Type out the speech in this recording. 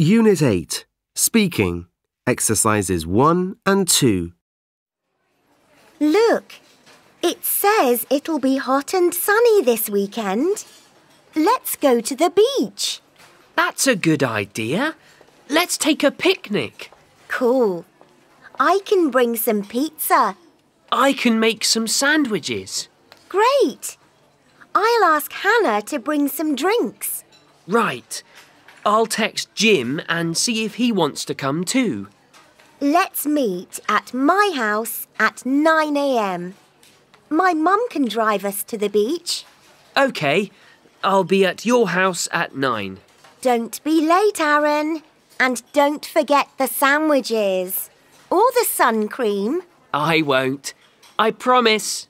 Unit 8 Speaking Exercises 1 and 2. Look, it says it'll be hot and sunny this weekend. Let's go to the beach. That's a good idea. Let's take a picnic. Cool. I can bring some pizza. I can make some sandwiches. Great. I'll ask Hannah to bring some drinks. Right. I'll text Jim and see if he wants to come too. Let's meet at my house at 9am. My mum can drive us to the beach. OK. I'll be at your house at 9. Don't be late, Aaron. And don't forget the sandwiches. Or the sun cream. I won't. I promise.